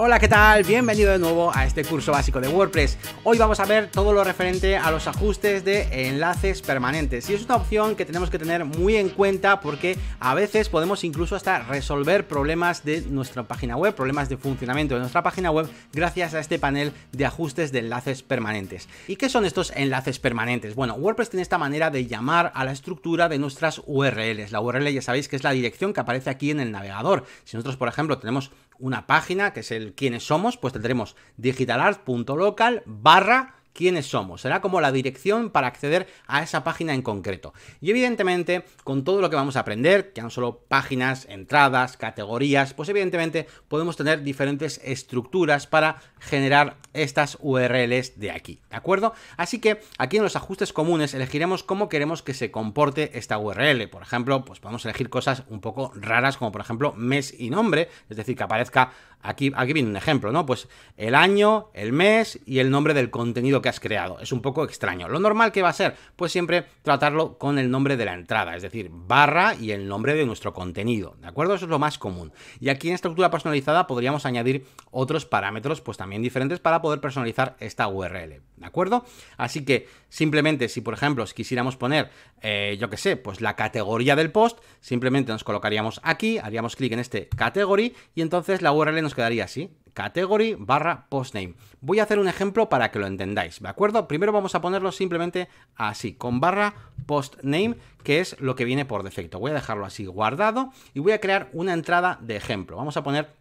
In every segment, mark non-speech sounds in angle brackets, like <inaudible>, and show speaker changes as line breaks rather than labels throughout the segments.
Hola, ¿qué tal? Bienvenido de nuevo a este curso básico de WordPress. Hoy vamos a ver todo lo referente a los ajustes de enlaces permanentes. Y es una opción que tenemos que tener muy en cuenta porque a veces podemos incluso hasta resolver problemas de nuestra página web, problemas de funcionamiento de nuestra página web gracias a este panel de ajustes de enlaces permanentes. ¿Y qué son estos enlaces permanentes? Bueno, WordPress tiene esta manera de llamar a la estructura de nuestras URLs. La URL ya sabéis que es la dirección que aparece aquí en el navegador. Si nosotros, por ejemplo, tenemos una página que es el quiénes somos, pues tendremos digitalart.local barra quiénes somos. Será como la dirección para acceder a esa página en concreto. Y evidentemente, con todo lo que vamos a aprender, que no solo páginas, entradas, categorías, pues evidentemente podemos tener diferentes estructuras para generar estas URLs de aquí, ¿de acuerdo? Así que aquí en los ajustes comunes elegiremos cómo queremos que se comporte esta URL. Por ejemplo, pues podemos elegir cosas un poco raras como por ejemplo mes y nombre, es decir, que aparezca Aquí, aquí viene un ejemplo, ¿no? Pues el año, el mes y el nombre del contenido que has creado. Es un poco extraño. Lo normal que va a ser, pues siempre tratarlo con el nombre de la entrada, es decir, barra y el nombre de nuestro contenido, ¿de acuerdo? Eso es lo más común. Y aquí en estructura personalizada podríamos añadir otros parámetros, pues también diferentes para poder personalizar esta URL, ¿de acuerdo? Así que simplemente si, por ejemplo, quisiéramos poner, eh, yo que sé, pues la categoría del post, simplemente nos colocaríamos aquí, haríamos clic en este category y entonces la URL quedaría así, category barra postname. Voy a hacer un ejemplo para que lo entendáis, ¿de acuerdo? Primero vamos a ponerlo simplemente así, con barra postname, que es lo que viene por defecto. Voy a dejarlo así guardado y voy a crear una entrada de ejemplo. Vamos a poner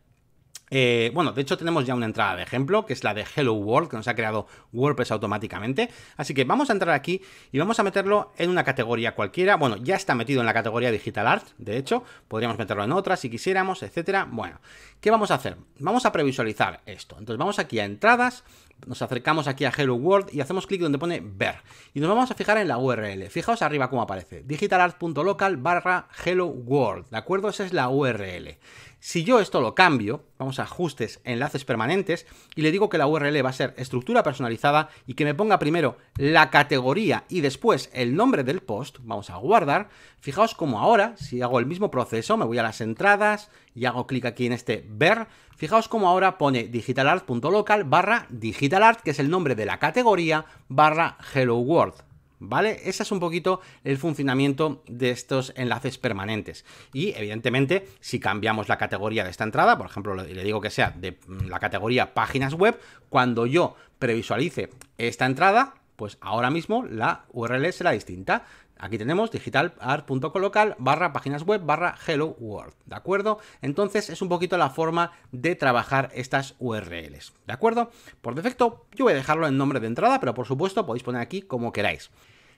eh, bueno, de hecho tenemos ya una entrada de ejemplo, que es la de Hello World, que nos ha creado WordPress automáticamente. Así que vamos a entrar aquí y vamos a meterlo en una categoría cualquiera. Bueno, ya está metido en la categoría Digital Art, de hecho. Podríamos meterlo en otra si quisiéramos, etcétera. Bueno, ¿qué vamos a hacer? Vamos a previsualizar esto. Entonces vamos aquí a entradas nos acercamos aquí a Hello World y hacemos clic donde pone ver. Y nos vamos a fijar en la URL. Fijaos arriba cómo aparece. digitalart.local barra Hello World. ¿De acuerdo? Esa es la URL. Si yo esto lo cambio, vamos a ajustes, enlaces permanentes, y le digo que la URL va a ser estructura personalizada y que me ponga primero la categoría y después el nombre del post, vamos a guardar. Fijaos como ahora, si hago el mismo proceso, me voy a las entradas, y hago clic aquí en este ver, fijaos como ahora pone digitalart.local barra digitalart, que es el nombre de la categoría, barra hello world. ¿Vale? Ese es un poquito el funcionamiento de estos enlaces permanentes. Y evidentemente, si cambiamos la categoría de esta entrada, por ejemplo, le digo que sea de mm, la categoría páginas web, cuando yo previsualice esta entrada, pues ahora mismo la URL será distinta. Aquí tenemos digitalart.colocal barra páginas web barra hello world, ¿de acuerdo? Entonces es un poquito la forma de trabajar estas URLs, ¿de acuerdo? Por defecto yo voy a dejarlo en nombre de entrada, pero por supuesto podéis poner aquí como queráis.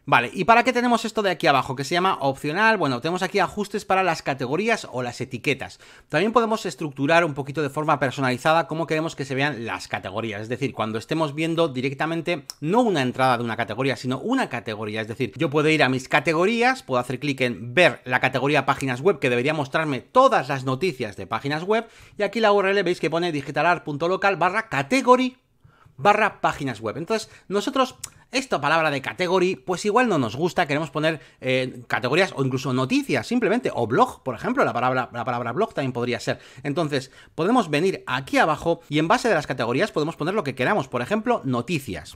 Vale, ¿y para qué tenemos esto de aquí abajo que se llama opcional? Bueno, tenemos aquí ajustes para las categorías o las etiquetas. También podemos estructurar un poquito de forma personalizada cómo queremos que se vean las categorías, es decir, cuando estemos viendo directamente no una entrada de una categoría, sino una categoría, es decir, yo puedo ir a mis categorías, puedo hacer clic en ver la categoría páginas web que debería mostrarme todas las noticias de páginas web y aquí la URL veis que pone digitalar.local barra category barra páginas web. Entonces, nosotros esta palabra de category, pues igual no nos gusta, queremos poner eh, categorías o incluso noticias, simplemente, o blog, por ejemplo, la palabra, la palabra blog también podría ser. Entonces, podemos venir aquí abajo y en base de las categorías podemos poner lo que queramos, por ejemplo, noticias.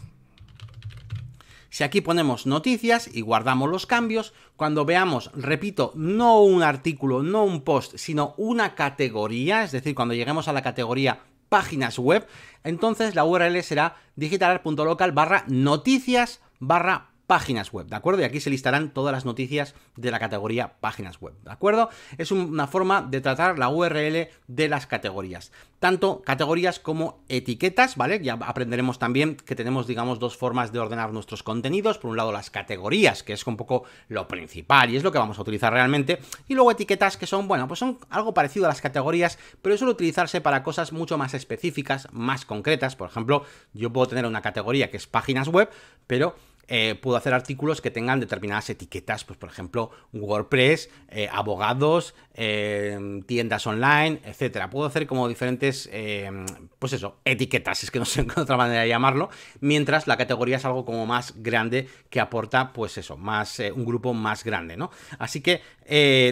Si aquí ponemos noticias y guardamos los cambios, cuando veamos, repito, no un artículo, no un post, sino una categoría, es decir, cuando lleguemos a la categoría páginas web, entonces la URL será digitalar.local barra noticias barra páginas web, ¿de acuerdo? Y aquí se listarán todas las noticias de la categoría páginas web, ¿de acuerdo? Es una forma de tratar la URL de las categorías, tanto categorías como etiquetas, ¿vale? Ya aprenderemos también que tenemos, digamos, dos formas de ordenar nuestros contenidos, por un lado las categorías, que es un poco lo principal y es lo que vamos a utilizar realmente, y luego etiquetas que son, bueno, pues son algo parecido a las categorías, pero suele utilizarse para cosas mucho más específicas, más concretas, por ejemplo, yo puedo tener una categoría que es páginas web, pero eh, puedo hacer artículos que tengan determinadas etiquetas, pues por ejemplo WordPress, eh, abogados, eh, tiendas online, etcétera. Puedo hacer como diferentes, pues eso, etiquetas, es que no sé <laughs> otra manera de llamarlo, mientras la categoría es algo como más grande que aporta, pues eso, más un grupo más grande, ¿no? Así que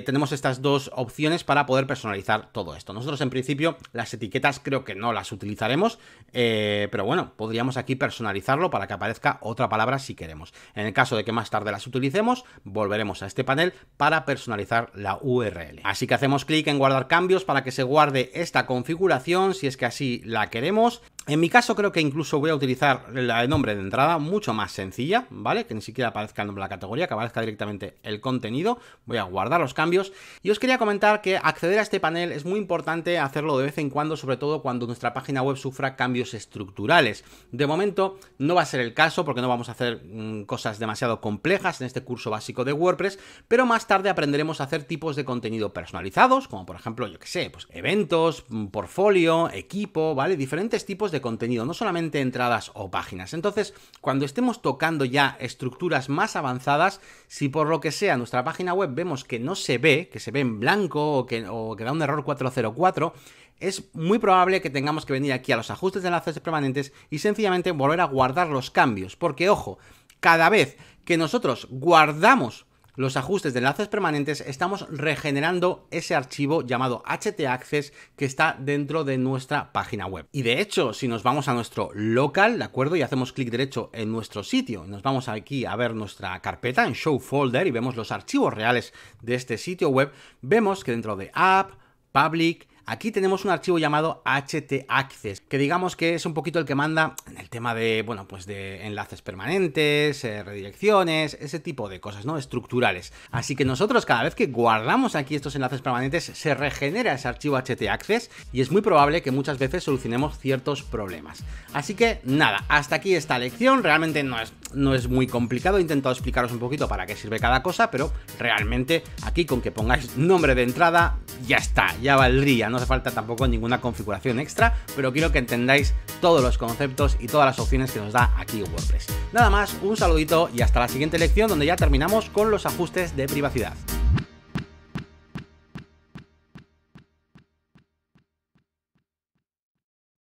tenemos estas dos opciones para poder personalizar todo esto. Nosotros en principio las etiquetas creo que no las utilizaremos, pero bueno, podríamos aquí personalizarlo para que aparezca otra palabra si queremos. En el caso de que más tarde las utilicemos, volveremos a este panel para personalizar la URL. Así que hacemos clic en guardar cambios para que se guarde esta configuración si es que así la queremos en mi caso creo que incluso voy a utilizar el nombre de entrada mucho más sencilla, ¿vale? Que ni siquiera aparezca el la categoría, que aparezca directamente el contenido. Voy a guardar los cambios. Y os quería comentar que acceder a este panel es muy importante hacerlo de vez en cuando, sobre todo cuando nuestra página web sufra cambios estructurales. De momento no va a ser el caso porque no vamos a hacer mm, cosas demasiado complejas en este curso básico de WordPress, pero más tarde aprenderemos a hacer tipos de contenido personalizados, como por ejemplo, yo que sé, pues eventos, mm, portfolio, equipo, ¿vale? Diferentes tipos de contenido, no solamente entradas o páginas. Entonces, cuando estemos tocando ya estructuras más avanzadas, si por lo que sea nuestra página web vemos que no se ve, que se ve en blanco o que, o que da un error 404, es muy probable que tengamos que venir aquí a los ajustes de enlaces permanentes y sencillamente volver a guardar los cambios. Porque, ojo, cada vez que nosotros guardamos los ajustes de enlaces permanentes, estamos regenerando ese archivo llamado htaccess que está dentro de nuestra página web. Y de hecho, si nos vamos a nuestro local, ¿de acuerdo? Y hacemos clic derecho en nuestro sitio, nos vamos aquí a ver nuestra carpeta en Show Folder y vemos los archivos reales de este sitio web, vemos que dentro de App, Public, Aquí tenemos un archivo llamado htaccess, que digamos que es un poquito el que manda en el tema de, bueno, pues de enlaces permanentes, eh, redirecciones, ese tipo de cosas, ¿no? Estructurales. Así que nosotros cada vez que guardamos aquí estos enlaces permanentes, se regenera ese archivo htaccess y es muy probable que muchas veces solucionemos ciertos problemas. Así que nada, hasta aquí esta lección, realmente no es no es muy complicado, he intentado explicaros un poquito para qué sirve cada cosa, pero realmente aquí con que pongáis nombre de entrada ya está, ya valdría, no hace falta tampoco ninguna configuración extra, pero quiero que entendáis todos los conceptos y todas las opciones que nos da aquí WordPress. Nada más, un saludito y hasta la siguiente lección donde ya terminamos con los ajustes de privacidad.